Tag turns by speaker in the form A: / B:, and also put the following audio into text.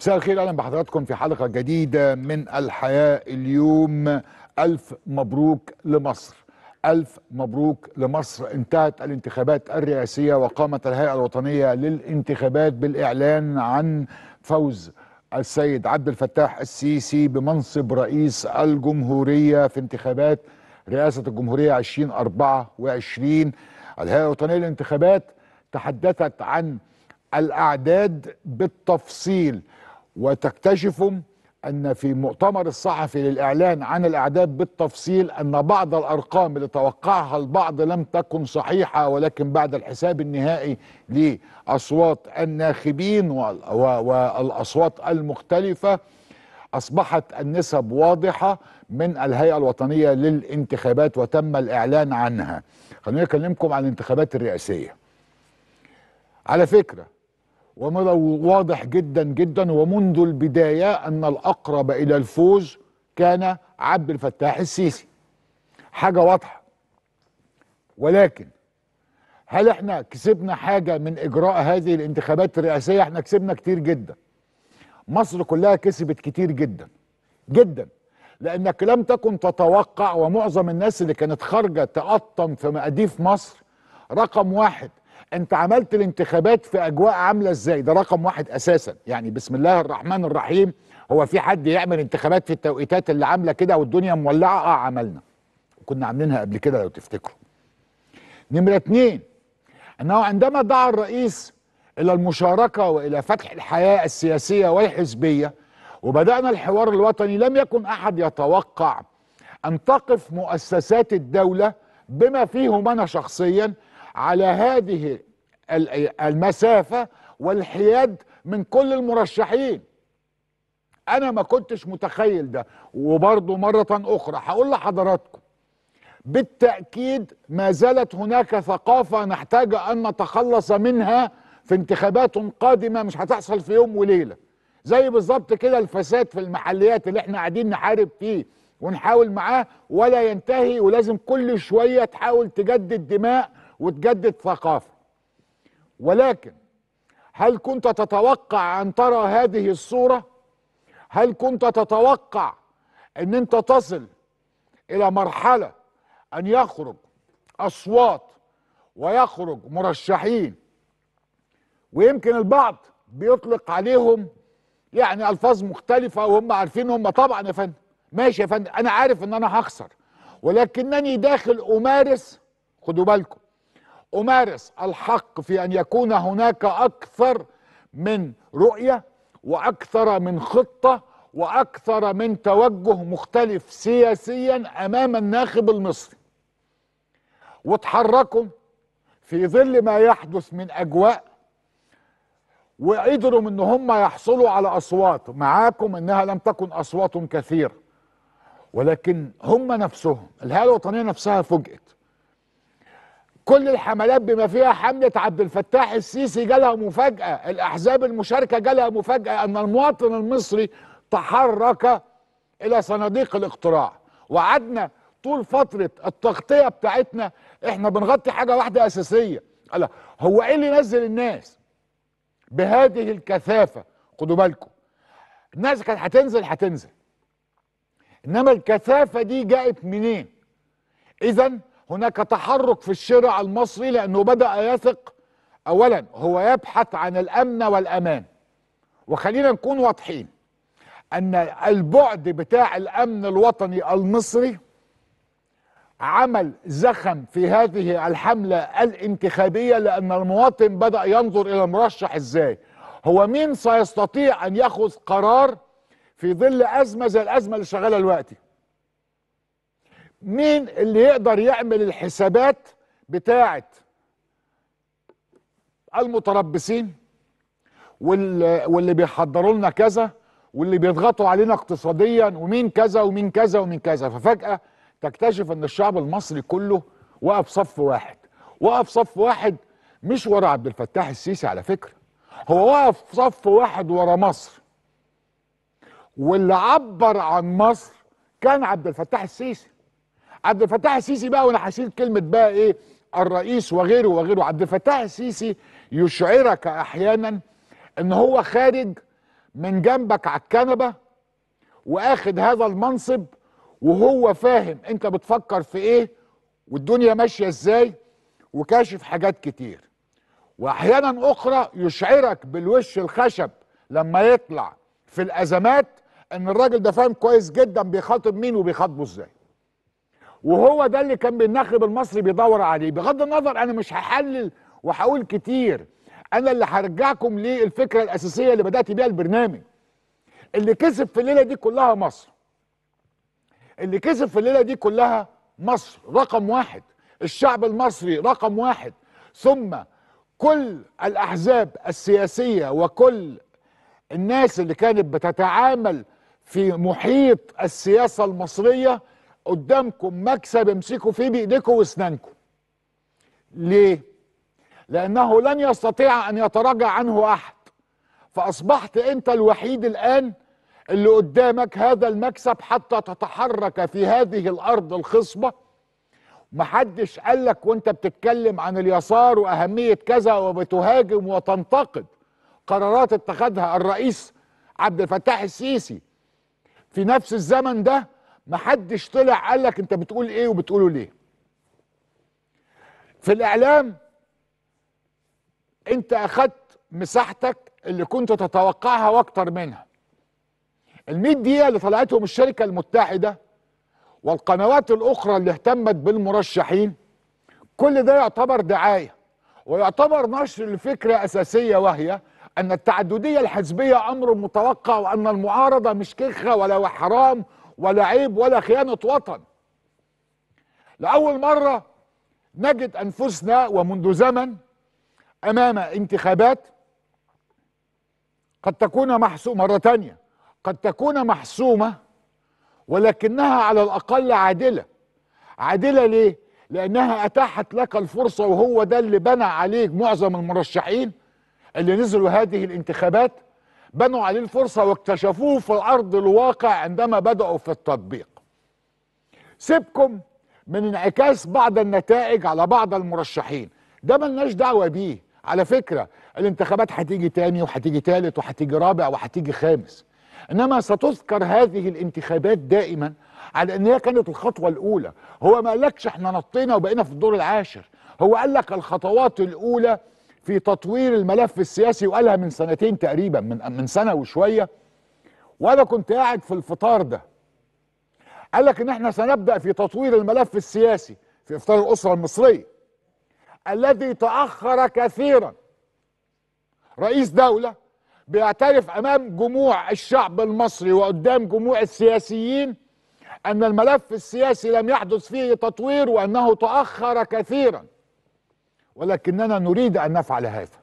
A: مساء الخير اهلا بحضراتكم في حلقه جديده من الحياه اليوم الف مبروك لمصر ألف مبروك لمصر انتهت الانتخابات الرئاسية وقامت الهيئة الوطنية للانتخابات بالإعلان عن فوز السيد عبد الفتاح السيسي بمنصب رئيس الجمهورية في انتخابات رئاسة الجمهورية 2024 الهيئة الوطنية للانتخابات تحدثت عن الأعداد بالتفصيل وتكتشف أن في مؤتمر الصحفي للإعلان عن الأعداد بالتفصيل أن بعض الأرقام اللي توقعها البعض لم تكن صحيحة ولكن بعد الحساب النهائي لأصوات الناخبين والأصوات المختلفة أصبحت النسب واضحة من الهيئة الوطنية للانتخابات وتم الإعلان عنها خليني أكلمكم عن الانتخابات الرئاسية على فكرة ومضى واضح جدا جدا ومنذ البداية أن الأقرب إلى الفوز كان عبد الفتاح السيسي حاجة واضحة ولكن هل احنا كسبنا حاجة من إجراء هذه الانتخابات الرئاسية احنا كسبنا كتير جدا مصر كلها كسبت كتير جدا جدا لأنك لم تكن تتوقع ومعظم الناس اللي كانت خارجة تقطم في مقاديف مصر رقم واحد انت عملت الانتخابات في اجواء عامله ازاي ده رقم واحد اساسا يعني بسم الله الرحمن الرحيم هو في حد يعمل انتخابات في التوقيتات اللي عامله كده والدنيا مولعه اه عملنا كنا عاملينها قبل كده لو تفتكروا نمره اتنين انه عندما دعا الرئيس الى المشاركه والى فتح الحياه السياسيه والحزبيه وبدانا الحوار الوطني لم يكن احد يتوقع ان تقف مؤسسات الدوله بما فيهم انا شخصيا على هذه المسافة والحياد من كل المرشحين انا ما كنتش متخيل ده وبرضه مرة اخرى هقول لحضراتكم بالتأكيد ما زالت هناك ثقافة نحتاج ان نتخلص منها في انتخابات قادمة مش هتحصل في يوم وليلة زي بالظبط كده الفساد في المحليات اللي احنا قاعدين نحارب فيه ونحاول معاه ولا ينتهي ولازم كل شوية تحاول تجدد دماء وتجدد ثقافه ولكن هل كنت تتوقع ان ترى هذه الصوره هل كنت تتوقع ان انت تصل الى مرحله ان يخرج اصوات ويخرج مرشحين ويمكن البعض بيطلق عليهم يعني الفاظ مختلفه وهم عارفين هم طبعا يا فندم ماشي يا فندم انا عارف ان انا هخسر ولكنني داخل امارس خدوا بالكم امارس الحق في ان يكون هناك اكثر من رؤيه واكثر من خطه واكثر من توجه مختلف سياسيا امام الناخب المصري وتحركوا في ظل ما يحدث من اجواء وقدروا ان هم يحصلوا على اصوات معاكم انها لم تكن اصوات كثيره ولكن هم نفسهم الهيئه الوطنيه نفسها فوجئت كل الحملات بما فيها حملة عبد الفتاح السيسي جالها مفاجأة الأحزاب المشاركة جالها مفاجأة أن المواطن المصري تحرك إلى صناديق الاقتراع وقعدنا طول فترة التغطية بتاعتنا احنا بنغطي حاجة واحدة أساسية ألا هو إيه اللي نزل الناس بهذه الكثافة خدوا بالكم الناس كانت هتنزل هتنزل إنما الكثافة دي جاءت منين إذا هناك تحرك في الشارع المصري لأنه بدأ يثق أولا هو يبحث عن الأمن والأمان وخلينا نكون واضحين أن البعد بتاع الأمن الوطني المصري عمل زخم في هذه الحملة الانتخابية لأن المواطن بدأ ينظر إلى المرشح إزاي هو مين سيستطيع أن يأخذ قرار في ظل أزمة زي الأزمة اللي شغالة دلوقتي مين اللي يقدر يعمل الحسابات بتاعه المتربصين واللي, واللي بيحضروا لنا كذا واللي بيضغطوا علينا اقتصاديا ومين كذا ومين كذا ومين كذا ففجأة تكتشف ان الشعب المصري كله وقف صف واحد وقف صف واحد مش ورا عبد الفتاح السيسي على فكرة هو وقف صف واحد ورا مصر واللي عبر عن مصر كان عبد الفتاح السيسي عبد الفتاح السيسي بقى وانا هشيل كلمه بقى ايه الرئيس وغيره وغيره عبد الفتاح السيسي يشعرك احيانا ان هو خارج من جنبك على الكنبه واخد هذا المنصب وهو فاهم انت بتفكر في ايه والدنيا ماشيه ازاي وكاشف حاجات كتير واحيانا اخرى يشعرك بالوش الخشب لما يطلع في الازمات ان الراجل ده فاهم كويس جدا بيخاطب مين وبيخاطبه ازاي وهو ده اللي كان بالنخب المصري بيدور عليه بغض النظر انا مش هحلل وهقول كتير انا اللي هرجعكم للفكره الاساسيه اللي بدات بيها البرنامج اللي كسب في الليله دي كلها مصر اللي كسب في الليله دي كلها مصر رقم واحد الشعب المصري رقم واحد ثم كل الاحزاب السياسيه وكل الناس اللي كانت بتتعامل في محيط السياسه المصريه قدامكم مكسب امسكوا فيه بايديكم واسنانكم ليه لانه لن يستطيع ان يتراجع عنه احد فاصبحت انت الوحيد الان اللي قدامك هذا المكسب حتى تتحرك في هذه الارض الخصبه محدش لك وانت بتتكلم عن اليسار واهميه كذا وبتهاجم وتنتقد قرارات اتخذها الرئيس عبد الفتاح السيسي في نفس الزمن ده محدش طلع قال لك انت بتقول ايه وبتقوله ليه في الاعلام انت اخدت مساحتك اللي كنت تتوقعها واكتر منها ال دقيقه اللي طلعتهم الشركه المتحده والقنوات الاخرى اللي اهتمت بالمرشحين كل ده يعتبر دعايه ويعتبر نشر الفكره اساسيه وهي ان التعدديه الحزبيه امر متوقع وان المعارضه مش كيخة ولا حرام ولا عيب ولا خيانة وطن لأول مرة نجد أنفسنا ومنذ زمن أمام انتخابات قد تكون محسومة مرة تانية قد تكون محسومة ولكنها على الأقل عادلة عادلة ليه؟ لأنها أتاحت لك الفرصة وهو ده اللي بنى عليه معظم المرشحين اللي نزلوا هذه الانتخابات بنوا عليه الفرصة واكتشفوه في الأرض الواقع عندما بدأوا في التطبيق سيبكم من انعكاس بعض النتائج على بعض المرشحين ده ملناش دعوة بيه على فكرة الانتخابات هتيجي تاني وهتيجي تالت وهتيجي رابع وهتيجي خامس انما ستذكر هذه الانتخابات دائما على أنها كانت الخطوه الاولى هو ما قالكش احنا نطينا وبقينا في الدور العاشر هو قال لك الخطوات الاولى في تطوير الملف السياسي وقالها من سنتين تقريبا من من سنه وشويه وانا كنت قاعد في الفطار ده قال لك ان احنا سنبدا في تطوير الملف السياسي في افطار الاسره المصريه الذي تاخر كثيرا رئيس دوله بيعترف امام جموع الشعب المصري وقدام جموع السياسيين ان الملف السياسي لم يحدث فيه تطوير وانه تاخر كثيرا ولكننا نريد أن نفعل هذا